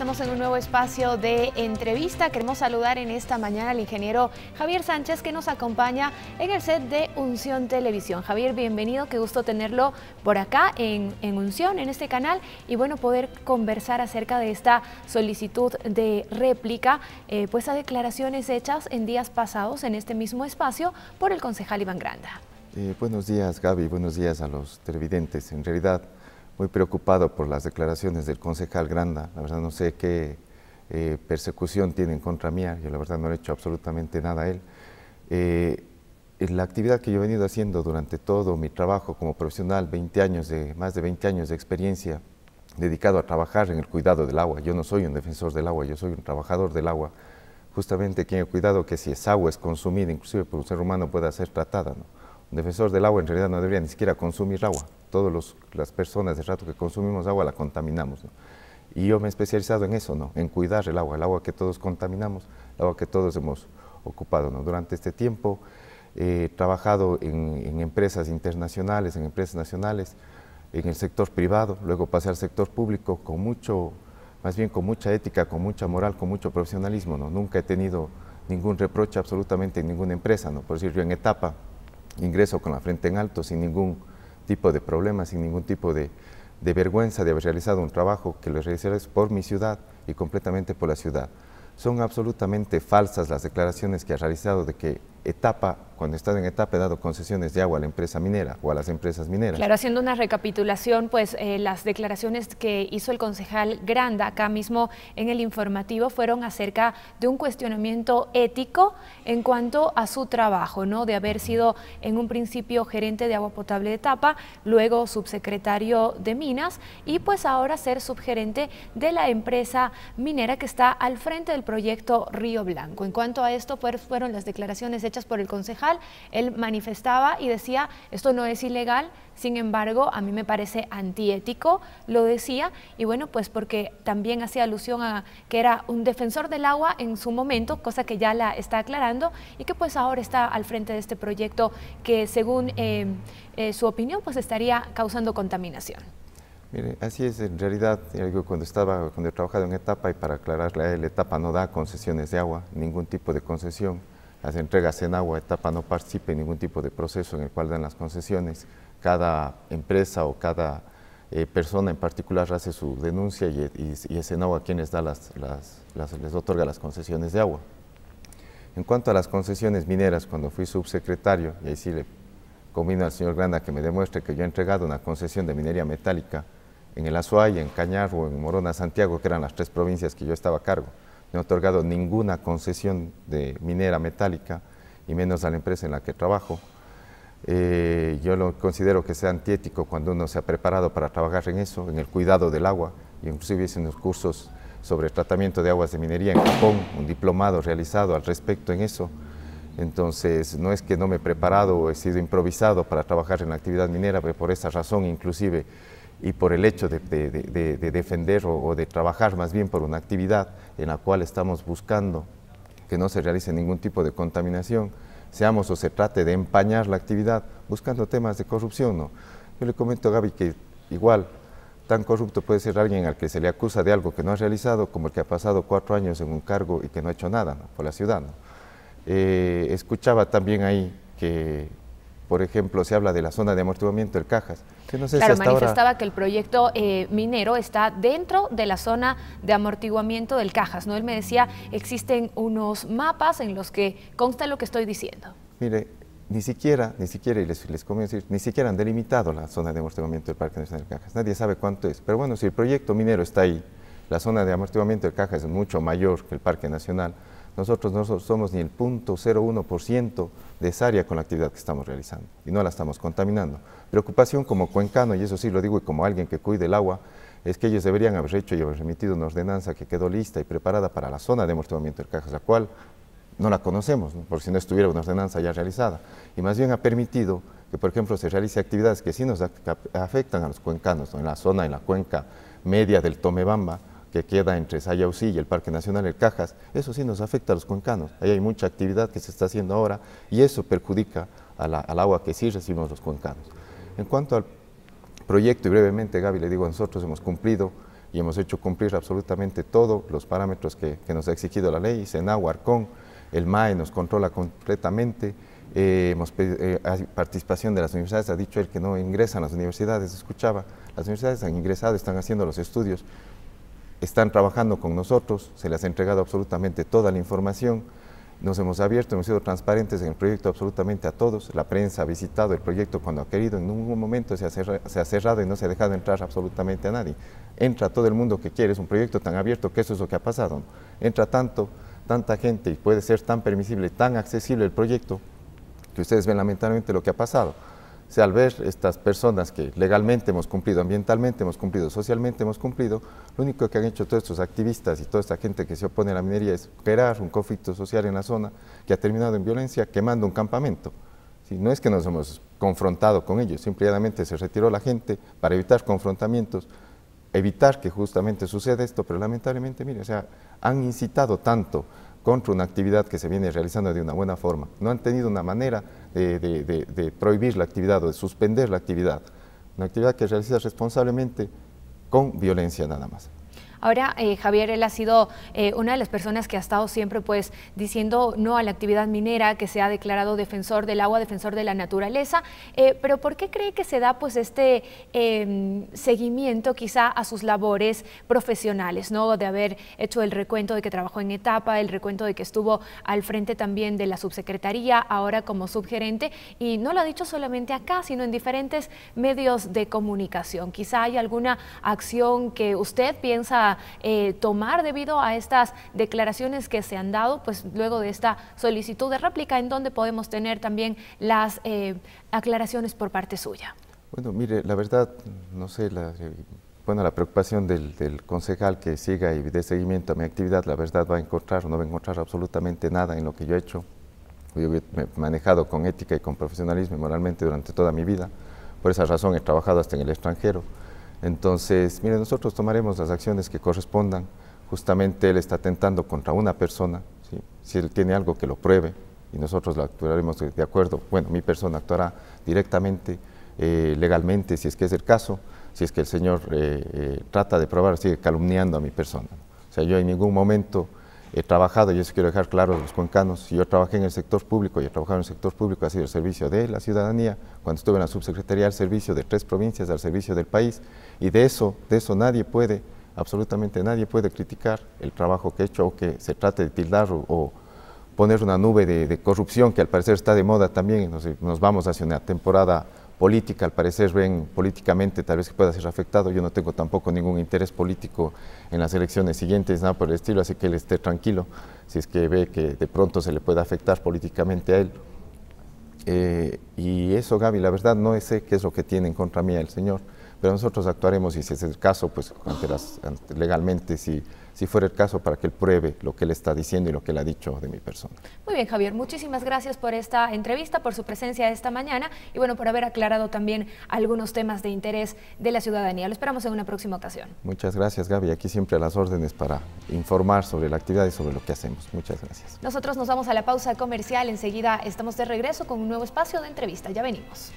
estamos en un nuevo espacio de entrevista. Queremos saludar en esta mañana al ingeniero Javier Sánchez que nos acompaña en el set de Unción Televisión. Javier, bienvenido, qué gusto tenerlo por acá en, Unción, en este canal, y bueno, poder conversar acerca de esta solicitud de réplica, eh, pues a declaraciones hechas en días pasados en este mismo espacio por el concejal Iván Granda. Eh, buenos días, Gaby, buenos días a los televidentes. En realidad, muy preocupado por las declaraciones del concejal Granda. La verdad no sé qué eh, persecución tienen contra mí. Yo la verdad no le he hecho absolutamente nada a él. Eh, la actividad que yo he venido haciendo durante todo mi trabajo como profesional, 20 años de, más de 20 años de experiencia dedicado a trabajar en el cuidado del agua. Yo no soy un defensor del agua, yo soy un trabajador del agua. Justamente quien he cuidado que si esa agua es consumida, inclusive por un ser humano, pueda ser tratada. ¿no? defensor del agua en realidad no deberían ni siquiera consumir agua. Todas las personas de rato que consumimos agua la contaminamos. Y yo me he especializado en eso, ¿no? en cuidar el agua, el agua que todos contaminamos, el agua que todos hemos ocupado. Durante este tiempo he trabajado en, empresas internacionales, en empresas nacionales, en el sector privado, luego pasé al sector público con mucho, más bien con mucha ética, con mucha moral, con mucho profesionalismo. ¿no? Nunca he tenido ningún reproche absolutamente en ninguna empresa, ¿no? por decir, en etapa ingreso con la frente en alto, sin ningún tipo de problema, sin ningún tipo de, vergüenza de haber realizado un trabajo que lo realicé por mi ciudad y completamente por la ciudad. Son absolutamente falsas las declaraciones que ha realizado de que etapa, cuando estás en etapa, he dado concesiones de agua a la empresa minera o a las empresas mineras. Claro, haciendo una recapitulación, pues eh, las declaraciones que hizo el concejal Granda acá mismo en el informativo fueron acerca de un cuestionamiento ético en cuanto a su trabajo, ¿no? De haber sido en un principio gerente de agua potable de etapa, luego subsecretario de Minas y pues ahora ser subgerente de la empresa minera que está al frente del proyecto Río Blanco. En cuanto a esto, pues fueron las declaraciones de hechas por el concejal, él manifestaba y decía, esto no es ilegal, sin embargo, a mí me parece antiético, lo decía, y bueno, pues porque también hacía alusión a que era un defensor del agua en su momento, cosa que ya la está aclarando, y que pues ahora está al frente de este proyecto que según eh, eh, su opinión, pues estaría causando contaminación. Mire, así es, en realidad, eh, cuando estaba, cuando he trabajado en etapa, y para aclararle a etapa no da concesiones de agua, ningún tipo de concesión. Las entregas en agua etapa no participe en ningún tipo de proceso en el cual dan las concesiones. Cada empresa o cada eh, persona en particular hace su denuncia y, es en agua quienes da las, les otorga las concesiones de agua. En cuanto a las concesiones mineras, cuando fui subsecretario, y ahí sí le convino al señor Granda que me demuestre que yo he entregado una concesión de minería metálica en el Azuay, en Cañar o en Morona, Santiago, que eran las tres provincias que yo estaba a cargo no he otorgado ninguna concesión de minera metálica, y menos a la empresa en la que trabajo. Eh, yo lo considero que sea antiético cuando uno se ha preparado para trabajar en eso, en el cuidado del agua, y inclusive hice unos cursos sobre tratamiento de aguas de minería en Japón, un diplomado realizado al respecto en eso. Entonces, no es que no me he preparado o he sido improvisado para trabajar en la actividad minera, pero por esa razón inclusive y por el hecho de, defender o, de trabajar más bien por una actividad en la cual estamos buscando que no se realice ningún tipo de contaminación, seamos o se trate de empañar la actividad buscando temas de corrupción. ¿no? Yo le comento a Gaby que igual tan corrupto puede ser alguien al que se le acusa de algo que no ha realizado como el que ha pasado cuatro años en un cargo y que no ha hecho nada por la ciudad. Eh, escuchaba también ahí que por ejemplo, se habla de la zona de amortiguamiento del Cajas. claro, manifestaba que el proyecto eh, minero está dentro de la zona de amortiguamiento del Cajas, ¿no? Él me decía, existen unos mapas en los que consta lo que estoy diciendo. Mire, ni siquiera, ni siquiera, y les, decir, ni siquiera han delimitado la zona de amortiguamiento del Parque Nacional del Cajas. Nadie sabe cuánto es. Pero bueno, si el proyecto minero está ahí, la zona de amortiguamiento del Cajas es mucho mayor que el Parque Nacional, nosotros no somos ni el 0.01% de esa área con la actividad que estamos realizando y no la estamos contaminando. Preocupación como cuencano, y eso sí lo digo y como alguien que cuide el agua, es que ellos deberían haber hecho y haber remitido una ordenanza que quedó lista y preparada para la zona de amortiguamiento del Cajas, la cual no la conocemos, por si no estuviera una ordenanza ya realizada. Y más bien ha permitido que, por ejemplo, se realice actividades que sí nos afectan a los cuencanos, en la zona, en la cuenca media del Tomebamba, que queda entre Sayausí y el Parque Nacional El Cajas, eso sí nos afecta a los cuencanos. Ahí hay mucha actividad que se está haciendo ahora y eso perjudica al agua que sí recibimos los cuencanos. En cuanto al proyecto, y brevemente Gaby, le digo, nosotros hemos cumplido y hemos hecho cumplir absolutamente todos los parámetros que, nos ha exigido la ley, Senagua, Arcón, el MAE nos controla completamente, eh, hemos eh, participación de las universidades, ha dicho él que no ingresan las universidades, escuchaba, las universidades han ingresado, están haciendo los estudios, están trabajando con nosotros, se les ha entregado absolutamente toda la información, nos hemos abierto, hemos sido transparentes en el proyecto absolutamente a todos, la prensa ha visitado el proyecto cuando ha querido, en ningún momento se ha, se ha cerrado y no se ha dejado entrar absolutamente a nadie. Entra todo el mundo que quiere, es un proyecto tan abierto que eso es lo que ha pasado. Entra tanto, tanta gente y puede ser tan permisible, tan accesible el proyecto, que ustedes ven lamentablemente lo que ha pasado sea, al ver estas personas que legalmente hemos cumplido, ambientalmente hemos cumplido, socialmente hemos cumplido, lo único que han hecho todos estos activistas y toda esta gente que se opone a la minería es crear un conflicto social en la zona que ha terminado en violencia quemando un campamento. Si no es que nos hemos confrontado con ellos, simplemente se retiró la gente para evitar confrontamientos, evitar que justamente suceda esto, pero lamentablemente, mire, o sea, han incitado tanto contra una actividad que se viene realizando de una buena forma. No han tenido una manera de, prohibir la actividad o de suspender la actividad, una actividad que realizas responsablemente con violencia nada más. Ahora, eh, Javier, él ha sido eh, una de las personas que ha estado siempre pues diciendo no a la actividad minera, que se ha declarado defensor del agua, defensor de la naturaleza, eh, pero ¿por qué cree que se da pues este em, seguimiento quizá a sus labores profesionales, ¿no? de haber hecho el recuento de que trabajó en etapa, el recuento de que estuvo al frente también de la subsecretaría, ahora como subgerente, y no lo ha dicho solamente acá, sino en diferentes medios de comunicación. Quizá hay alguna acción que usted piensa eh, tomar debido a estas declaraciones que se han dado, pues luego de esta solicitud de réplica, en donde podemos tener también las eh, aclaraciones por parte suya. Bueno, mire, la verdad, no sé, la, eh, bueno, la preocupación del, concejal que siga y dé seguimiento a mi actividad, la verdad va a encontrar, no va a encontrar absolutamente nada en lo que yo he hecho. Yo he manejado con ética y con profesionalismo y moralmente durante toda mi vida. Por esa razón he trabajado hasta en el extranjero. Entonces, mire, nosotros tomaremos las acciones que correspondan. Justamente él está atentando contra una persona, si él tiene algo que lo pruebe y nosotros lo actuaremos de acuerdo. Bueno, mi persona actuará directamente, eh, legalmente, si es que es el caso, si es que el señor eh, eh, trata de probar, sigue calumniando a mi persona. O sea, yo en ningún momento he trabajado, y eso quiero dejar claro los cuencanos, si yo trabajé en el sector público y he trabajado en el sector público, ha sido el servicio de la ciudadanía, cuando estuve en la subsecretaría al servicio de tres provincias, al servicio del país, y de eso, de eso nadie puede, absolutamente nadie puede criticar el trabajo que he hecho o que se trate de tildar o, poner una nube de, corrupción que al parecer está de moda también, nos, nos vamos hacia una temporada política, al parecer ven políticamente tal vez que pueda ser afectado. Yo no tengo tampoco ningún interés político en las elecciones siguientes, nada por el estilo, así que él esté tranquilo si es que ve que de pronto se le puede afectar políticamente a él. Eh, y eso, Gaby, la verdad no sé qué es lo que tiene en contra mí el señor pero nosotros actuaremos y si es el caso, pues legalmente, si, si fuera el caso, para que él pruebe lo que él está diciendo y lo que él ha dicho de mi persona. Muy bien, Javier, muchísimas gracias por esta entrevista, por su presencia esta mañana y bueno, por haber aclarado también algunos temas de interés de la ciudadanía. Lo esperamos en una próxima ocasión. Muchas gracias, Gaby. Aquí siempre a las órdenes para informar sobre la actividad y sobre lo que hacemos. Muchas gracias. Nosotros nos vamos a la pausa comercial. Enseguida estamos de regreso con un nuevo espacio de entrevista. Ya venimos.